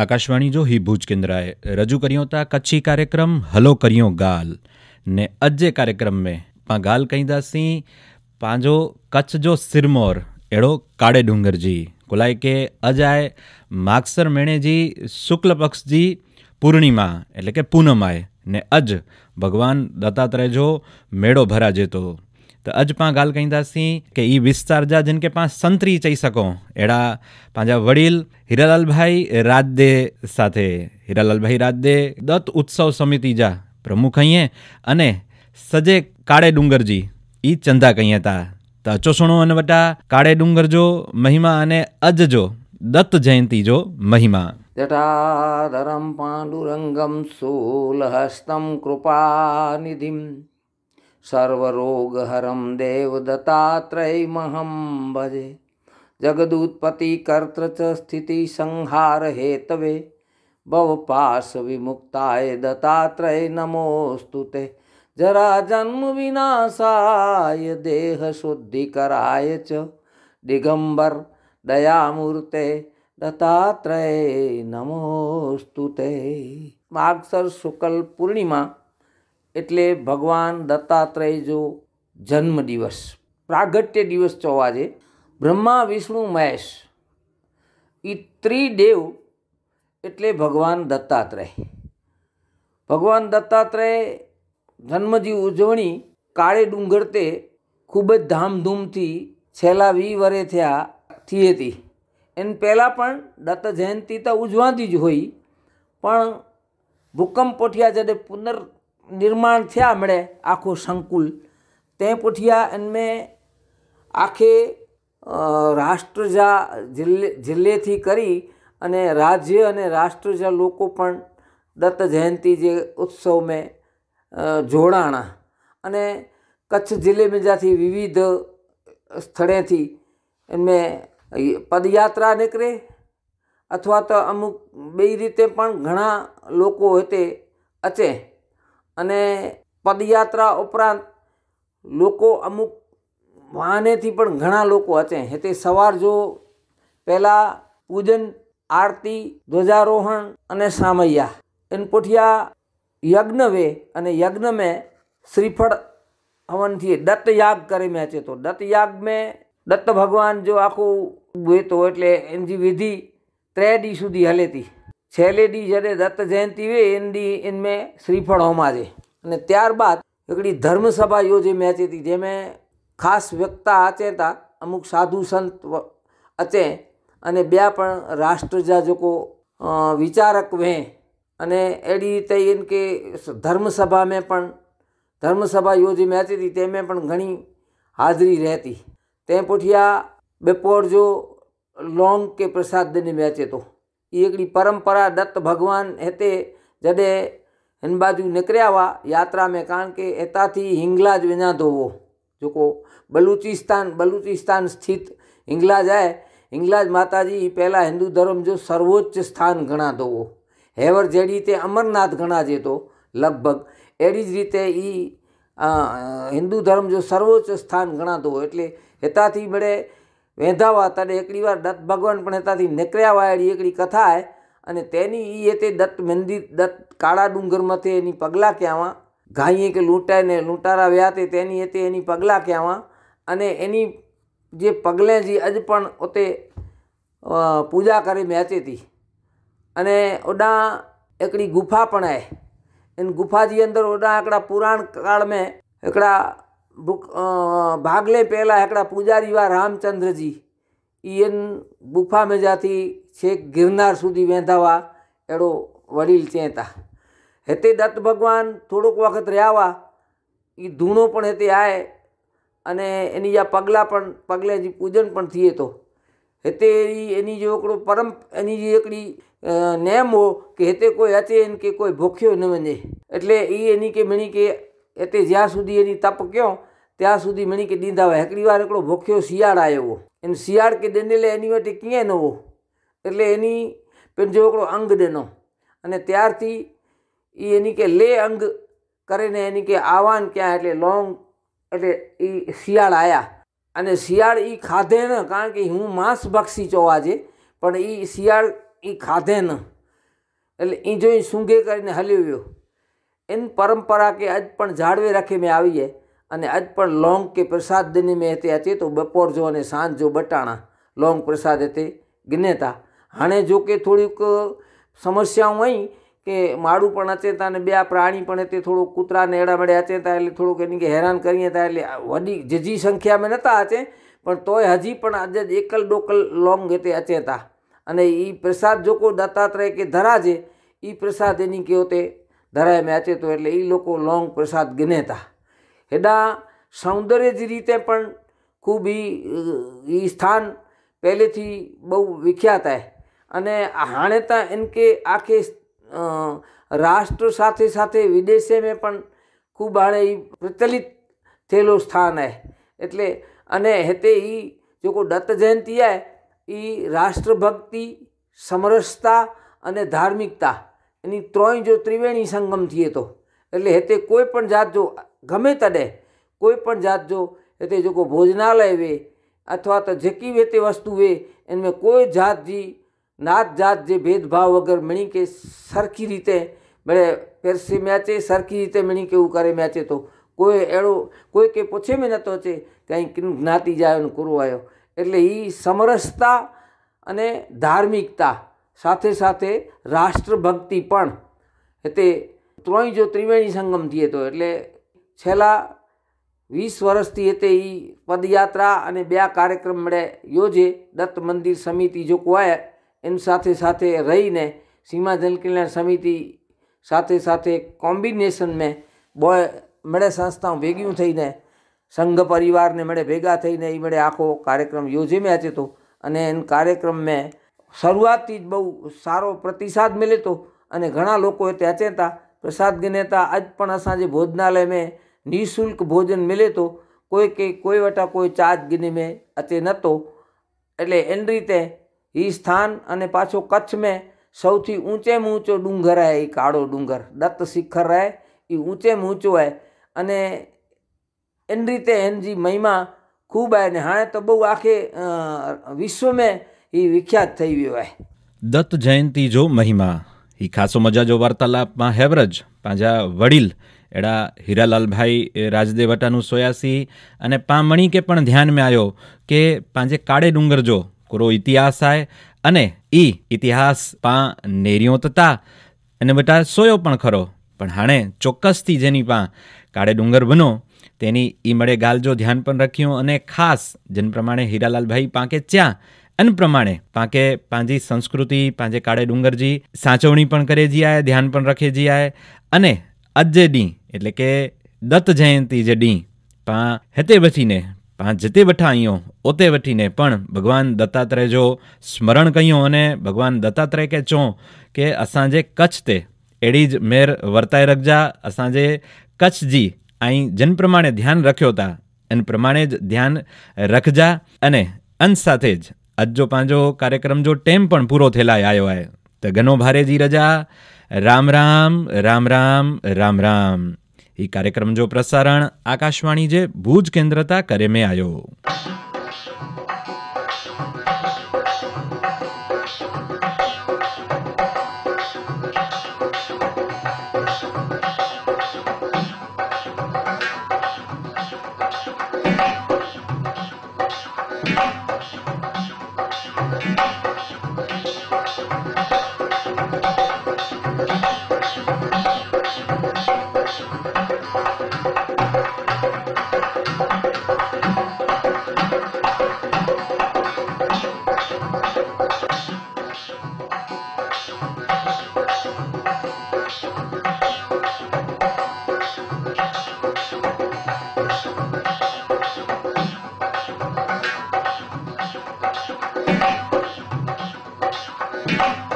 આકાશવાણી જો હી ભુજ કેન્દ્રાએ રજૂ કર્યો હતા કચ્છી કાર્યક્રમ હલો કર્યો ગાલ ને અજે કાર્યક્રમ में पाण ॻाल्हि कईंदासीं पंहिंजो कच्छ जो सिरमौर अहिड़ो काड़े डूंगर जी कुलाए के अॼु आहे माक्सर महीने जी शुक्ल पक्ष जी पूर्णिमा એટલે કે પૂનમ आहे ને અજ ભગવાન દત્તાત્રેય જો મેળો ભરાજે તો त अॼु पाण ॻाल्हि कंदासीं की ई विस्तार जा जिन खे पाण संतरी चई सघूं अहिड़ा पंहिंजा वड़ील हीरालाल भाई राधे साथे हीरालाल भाई राधे दत्त उत्सव समिति जा प्रमुख અહીં अने सॼे काड़े ડુંગર जी ई चंदा કહીએ था त अचो सुणो हिन वटा काड़े डूंगर जो महिमा अने अॼु जो दत्त जयंती जो महिमा जटाधरं पाण्डुरङ्गं शूलहस्तं कृपानिधिं सर्वरोगहरं देवदत्तात्रयमहं भजे जगदुत्पत्तिकर्तृ च स्थितिसंहारहेतवे भवपाशविमुक्ताय दत्तात्रय नमोऽस्तु ते जराजन्मविनाशाय देहशुद्धिकराय च दिगम्बर दयामूर्ते दत्तात्रय नमोऽस्तु ते शुकल पूर्णिमा એટલે ભગવાન દત્તાત્રેયજો જન્મ દિવસ પ્રાગટ્ય દિવસ ચોવા છે બ્રહ્મા વિષ્ણુ મહેશ એ ત્રિદેવ એટલે ભગવાન દત્તાત્રેય ભગવાન દત્તાત્રેય જન્મજી ઉજવણી કાળે ડુંગર તે ખૂબ જ ધામધૂમથી છેલ્લા વી વરે થયા થી હતી એને પહેલાં પણ દત્ત જયંતિ તો ઉજવાતી જ હોય પણ ભૂકંપ પોઠિયા જ્યારે પુનર નિર્માણ થયા મળે આખું સંકુલ તે પોઠિયા એનમેં આખે રાષ્ટ્રજા જિલ્લે જિલ્લેથી કરી અને રાજ્ય અને રાષ્ટ્રજા લોકો પણ દત્ત જયંતિ જે ઉત્સવ મેં જોડાણા અને કચ્છ જિલ્લે મેં જ્યાંથી વિવિધ સ્થળેથી એમણે પદયાત્રા નીકળે અથવા તો અમુક બે રીતે પણ ઘણા લોકો હતે અચે અને પદયાત્રા ઉપરાંત લોકો અમુક વાહનેથી પણ ઘણા લોકો અચે હેતે સવાર જો પહેલાં પૂજન આરતી ધ્વજારોહણ અને સામૈયા એન પોઠિયા યજ્ઞ વે અને યજ્ઞ મેં શ્રીફળ હવનથી દત્તયાગ કરી મેં છે તો દત્તયાગ મેં દત્ત ભગવાન જો આખું વેતો એટલે એમની વિધિ ત્રે દી સુધી હલેતી છેલ્લે દી જ્યારે દત્ત જયંતિ હોય એની એમને શ્રીફળ હોમાજે અને ત્યારબાદ એકડી ધર્મસભા યોજી મેચી હતી જેમાં ખાસ વ્યક્તા આચેતા અમુક સાધુ સંત અચે અને બે પણ રાષ્ટ્રજાજકો વિચારક વેં અને એડી રીતે એમ કે ધર્મસભામાં પણ ધર્મસભા યોજી મેચી હતી તેમાં પણ ઘણી હાજરી રહેતી તે પૂઠિયા બપોર જો લોંગ કે પ્રસાદ દની મેચ હતો એ हिकिड़ी परंपरा दत्त भगवान हिते जदे हिन बाजू निकिरिया हुआ यात्रा में कारण की हितां थी हिंगलाज वञा थो उहो जेको बलूचिस्तान बलूचिस्तान स्थित हिंगलाज आहे हिंगलाज माता जी पहला हिंदू धर्म जो सर्वोच्च स्थान गणांदो हो हेवर जहिड़ी ते अमरनाथ गणाजे लगभग अड़ी अहिड़ी જ રીતે એ હિન્દુ ધર્મ જો સર્વોચ્ચ સ્થાન ગણાતો હોય એટલે હેતાથી બળે વેંધાવા તારે એકડી વાર દત્ત ભગવાન પણ ત્યાંથી નીકળ્યા વાળી એકડી કથાય અને તેની એ તે દત્ત મંદિર દત્ત કાળા ડુંગરમાંથી એની પગલાં કહેવા ગાઈએ કે લૂંટાય ને લૂંટારા વ્યા તે તેની એ તે એની પગલાં કહેવા અને એની જે પગલે જે અજ પણ ઓતે પૂજા કરી મહેતી હતી અને ઓડા એકડી ગુફા પણ આય એની ગુફાજી અંદર ઓડા એકડા પુરાણ કાળ મેં એકડા બુક ભાગ લે પહેલાં એકડા પૂજારી એવા રામચંદ્રજી એન ગુફા મેજાથી છેક ગિરનાર સુધી વેંધાવા એડો વડીલ ચેતા હેતે દત્ત ભગવાન થોડોક વખત રહ્યા એ ધૂણો પણ હેતે આય અને એની આ પગલાં પણ પગલે જે પૂજન પણ થઈએ તો હેતે એની જે એકડો પરમ એની જે એકડી નેમ હો કે હેતે કોઈ અચે કે કોઈ ભૂખ્યો ન બને એટલે એ એની કે મણી કે એતે જ્યાં સુધી એની તપ કયો ત્યાં સુધી મણી કે દીંધા હોય એકડી વાર એકડો ભોખ્યો શિયાળ આવ્યો એને શિયાળ કે દેનેલે એની માટે ક્યાંય નવો એટલે એની પેન્જો એકડો અંગ દેનો અને ત્યારથી એ એની કે લે અંગ કરીને એની કે આવાન ક્યાં એટલે લોંગ એટલે એ શિયાળ આવ્યા અને શિયાળ એ ખાધે ન કારણ કે હું માંસ બક્ષી ચો આજે પણ એ શિયાળ એ ખાધે ન એટલે એ જોઈ સૂંઘે કરીને હલ્યો એની પરંપરા કે આજ પણ જાળવે રાખી મેં આવીએ અને આજ પણ લોંગ કે પ્રસાદ દિન મેં હતી તો બપોર જો અને સાંજ જો બટાણા લોંગ પ્રસાદ હતી જ્ઞેતા હાણે જો કે થોડીક સમસ્યાઓ અહીં કે માળું પણ અચેતા અને બે આ પ્રાણી પણ તે થોડુંક કૂતરાને એડામડે અચેતા એટલે થોડુંક એની હેરાન કરીએ હતા એટલે વડી જજી સંખ્યામાં નહોતા અચે પણ તોય હજી પણ આજે જ એકલ ડોકલ લોંગ તે અચેતા અને એ પ્રસાદ જો કોઈ દત્તાત્રેય કે ધરાજે એ પ્રસાદ એની કહેવો તે ધરાય મેં અચેતો એટલે એ લોકો લોંગ પ્રસાદ ગનેતા એના સૌંદર્ય જ રીતે પણ ખૂબ એ સ્થાન પહેલેથી બહુ વિખ્યાત છે અને હાણે તો એમ કે આખે રાષ્ટ્ર સાથે સાથે વિદેશે મેં પણ ખૂબ હાણે એ પ્રચલિત થયેલું સ્થાન છે એટલે અને હેતે એ જોકો દત્ત જયંતિ આવે એ રાષ્ટ્રભક્તિ સમરસતા અને ધાર્મિકતા એની ત્રણેય જો ત્રિવેણી સંગમ થઈએ તો એટલે હેતે કોઈ પણ જાત જો ગમે તને કોઈ પણ જાત જો હેતે જેકો ભોજનાલય વે અથવા તો જેકી વેતે વસ્તુ વે એમાં કોઈ જાત જી નાત જાત જે ભેદભાવ વગર મણી કે સરખી રીતે મળે પેરસી મેચે સરખી રીતે મણી કેવું કરે મેચે તો કોઈ એડો કોઈ કે પૂછે મેં નહોતો છે કંઈ જ્ઞાતિ જાય ને કુરો આવ્યો એટલે એ સમરસતા અને ધાર્મિકતા સાથે સાથે રાષ્ટ્રભક્તિ પણ એટલે ત્રણેય જો ત્રિવેણી સંગમ થઈએ તો એટલે છેલ્લા વીસ વર્ષથી તે એ પદયાત્રા અને બે કાર્યક્રમ મળે યોજે દત્ત મંદિર સમિતિ જો કોય એમ સાથે સાથે રહીને સીમા જલકલ્યાણ સમિતિ સાથે સાથે કોમ્બિનેશન મેં બોય મળે સંસ્થાઓ ભેગ્યું થઈને સંઘ પરિવારને મળે ભેગા થઈને એ મળે આખો કાર્યક્રમ યોજી મેં હતો અને એન કાર્યક્રમ મેં શરૂઆતથી જ બહુ સારો પ્રતિસાદ મળ્યો અને ઘણા લોકો તે અચેતા प्रसाद गिने था अॼु पण असांजे भोजनालय में निशुल्क भोजन मिले थो कोई के कोई वटां कोई चार्ज गिने में अचे नथो એટલે એની રીતે એ સ્થાન અને પાછો કચ્છ મેં સૌથી ઊંચેમાં ઊંચો ડુંગર હે એ કાળો ડુંગર દત્ત શિખર હે એ ઊંચેમાં ઊંચો હે અને એની રીતે એનજી મહિમા ખૂબ હે ને હાણે તો બહુ આખે વિશ્વમાં એ વિખ્યાત થઈ ગયો હે દત્ત જયંતિ જો મહિમા ಈ ખાસો ಮಜಾಜೋ ವಾರ್ತಾಲಾಪ್ ಮಾ ಹೆವರಜ್ ಪಾಂಜಾ ವಡಿಲ್ એડા હીરાલાલભાઈ રાજદેવટાનું સોયાસી અને પામણી કે પણ ધ્યાનમાં આવ્યો કે પાંજે કાળે ડુંગર જો કોરો ઇતિહાસ આય અને ઈ ઇતિહાસ પા નેરિયો તતા અને બટા સોયો પણ ખરો પણ હાણે ચોક્કસથી જેની પા કાળે ડુંગર બનો તેની ઈ મળે ગાલ જો ધ્યાન પણ રાખ્યું અને ખાસ જેન પ્રમાણે હીરાલાલભાઈ પાંકે ચ્યાં અન પ્રમાણે પાંકે પાંજી સંસ્કૃતિ પાંજે કાળે ડુંગરજી સાચવણી પણ કરે જીઆએ ધ્યાન પણ રખે જીઆએ અને અજ્જે ડી એટલે કે દત્ત જયંતિ જે ડી પા હેતે બચીને પા જતે બઠા અહીંયો ઓતે વઠીને પણ ભગવાન દત્તાત્રેય જો સ્મરણ કહ્યું અને ભગવાન દત્તાત્રેય કે ચો કે અસાંજે કચ્છ તે એડી જ મેર વર્તાય રખજા અસાંજે કચ્છજી અહીં જન પ્રમાણે ધ્યાન રખ્યો હતા એન પ્રમાણે જ ધ્યાન રખજા અને અંત સાથે જ अॼु जो पंहिंजो कार्यक्रम जो टेम पण पूरो थियल आहे आयो आहे त गनो भारे जी रजा राम राम राम राम राम राम ही कार्यक्रम जो प्रसारण आकाशवाणी जे भुज केंद्र तां करे में आयो Oh.